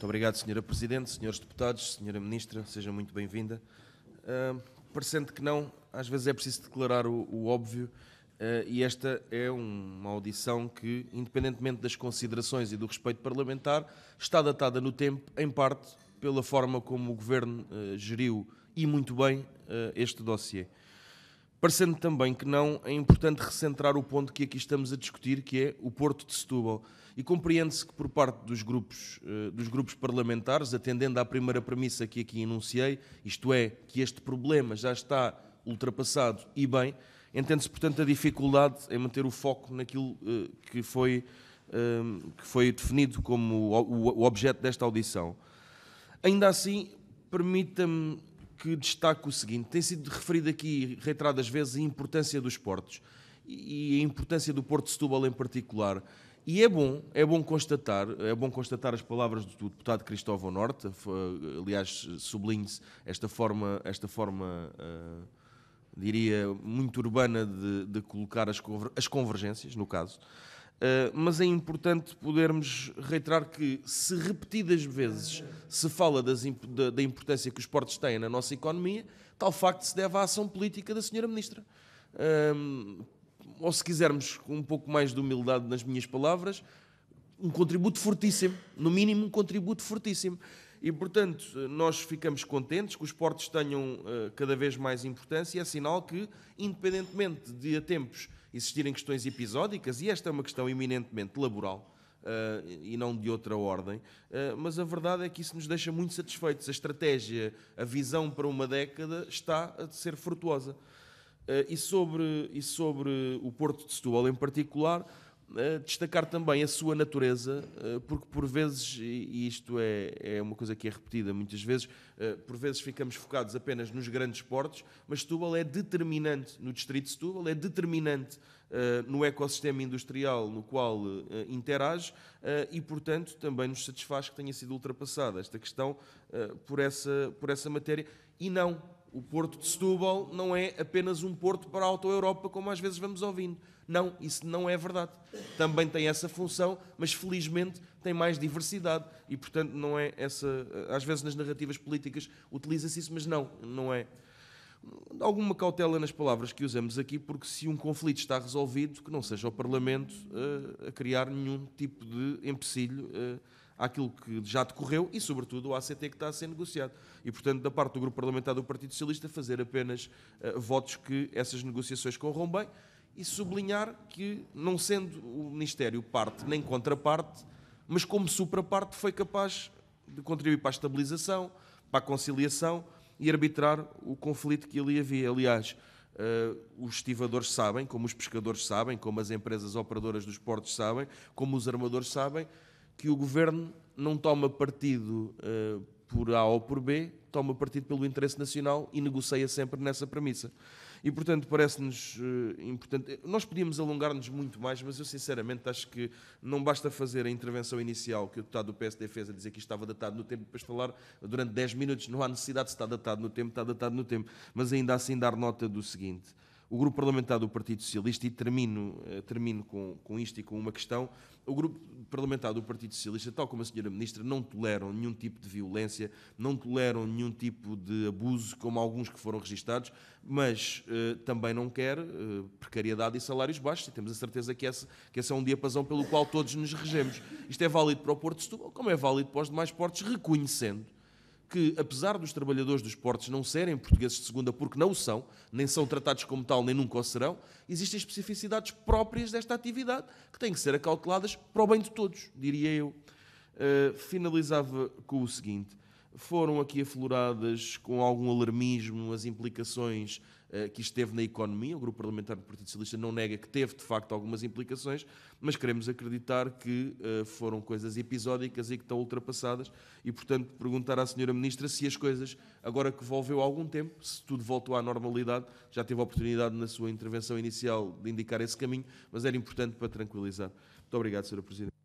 Muito obrigado, Senhora Presidente, Senhores Deputados, Senhora Ministra, seja muito bem-vinda. Uh, parecendo que não, às vezes é preciso declarar o, o óbvio, uh, e esta é uma audição que, independentemente das considerações e do respeito parlamentar, está datada no tempo, em parte, pela forma como o Governo uh, geriu e muito bem ah, este dossiê parecendo também que não é importante recentrar o ponto que aqui estamos a discutir, que é o Porto de Setúbal. E compreende-se que por parte dos grupos, eh, dos grupos parlamentares, atendendo à primeira premissa que aqui enunciei, isto é, que este problema já está ultrapassado e bem, entende-se, portanto, a dificuldade em manter o foco naquilo eh, que foi, ehm, que foi definido como o objeto desta audição. Ainda assim, permita-me que destaco o seguinte: tem sido referido aqui reiteradas vezes a importância dos portos e a importância do Porto de Setúbal em particular. E é bom, é bom constatar, é bom constatar as palavras do deputado Cristóvão Norte, eh, aliás, sublinhe-se esta forma, esta forma uh, diria, muito urbana de, de colocar as, conver as convergências, no caso, eh, mas é importante podermos reiterar que, se repetidas vezes se fala das, da, importância que os portos têm na nossa economia, tal facto se deve à ação política da senhora Ministra. Ehm, ou se quisermos, com um pouco mais de humildade nas minhas palavras, um contributo fortíssimo, no mínimo um contributo fortíssimo. E, portanto, nós ficamos contentes que os portos tenham uh, cada vez mais importância. e É sinal que, independentemente de a tempos existirem questões episódicas, e esta é uma questão eminentemente laboral. Uh, e não de outra ordem, uh, mas a verdade é que isso nos deixa muito satisfeitos. A estratégia, a visão para uma década está a ser frutuosa. Uh, e, sobre, e sobre o Porto de Setúbal em particular, eh, destacar também a sua natureza, eh, porque por vezes, e isto é, é uma coisa que é repetida muitas vezes, eh, por vezes ficamos focados apenas nos grandes portos, mas Setúbal é determinante, no distrito de Setúbal, é determinante no ecossistema industrial no qual interage e, portanto, também nos satisfaz que tenha sido ultrapassada esta questão por, essa, por essa matéria. E não, o porto de Setúbal não é apenas um porto para a auto-Europa, como às vezes vamos ouvindo. Não, isso não é verdade. Também tem essa função, mas felizmente tem mais diversidade e, portanto, não é essa. Às vezes nas narrativas políticas utiliza-se isso, mas não, não é. Alguma cautela nas palavras que usamos aqui, porque se um conflito está resolvido, que não seja o Parlamento eh, a criar nenhum tipo de empecilho eh, àquilo que já decorreu e, sobretudo, ao ACT que está a ser negociado. E, portanto, da parte do Grupo Parlamentar do Partido Socialista, fazer apenas uh, votos que essas negociações corram bem e sublinhar que, não sendo o Ministério parte nem contraparte, mas como supraparte, foi capaz de contribuir para a estabilização, para a conciliação e arbitrar o conflito que ali havia. Aliás, Uh, os estivadores sabem, como os pescadores sabem, como as empresas operadoras dos portos sabem, como os armadores sabem, que o governo não toma partido uh, por A ou por B, toma partido pelo interesse nacional e negocia sempre nessa premissa. E, portanto, parece-nos uh, importante. Nós podíamos alongar-nos muito mais, mas eu, sinceramente, acho que não basta fazer a intervenção inicial que o deputado do PSD fez a dizer que estava datado no tempo, depois falar durante 10 minutos. Não há necessidade de estar datado no tempo, está datado no tempo. Mas ainda assim, dar nota do seguinte o grupo parlamentar do Partido Socialista, e termino, eh, termino com, com isto e com uma questão, o grupo parlamentar do Partido Socialista, tal como a senhora ministra, não toleram nenhum tipo de violência, não toleram nenhum tipo de abuso, como alguns que foram registados, mas eh, também não quer eh, precariedade e salários baixos, e temos a certeza que esse, que esse é um diapasão pelo qual todos nos regemos. Isto é válido para o Porto de Setúbal, como é válido para os demais portos, reconhecendo que, apesar dos trabalhadores dos portos não serem portugueses de segunda, porque não o são, nem são tratados como tal, nem nunca o serão, existem especificidades próprias desta atividade que têm que ser acauteladas para o bem de todos, diria eu. Uh, finalizava com o seguinte: foram aqui afloradas com algum alarmismo as implicações eh, que isto teve na economia. O grupo parlamentar do Partido Socialista não nega que teve, de facto, algumas implicações, mas queremos acreditar que eh, foram coisas episódicas e que estão ultrapassadas. E, portanto, perguntar à Senhora Ministra se as coisas, agora que volveu algum tempo, se tudo voltou à normalidade, já teve a oportunidade na sua intervenção inicial de indicar esse caminho, mas era importante para tranquilizar. Muito obrigado, Senhora Presidente.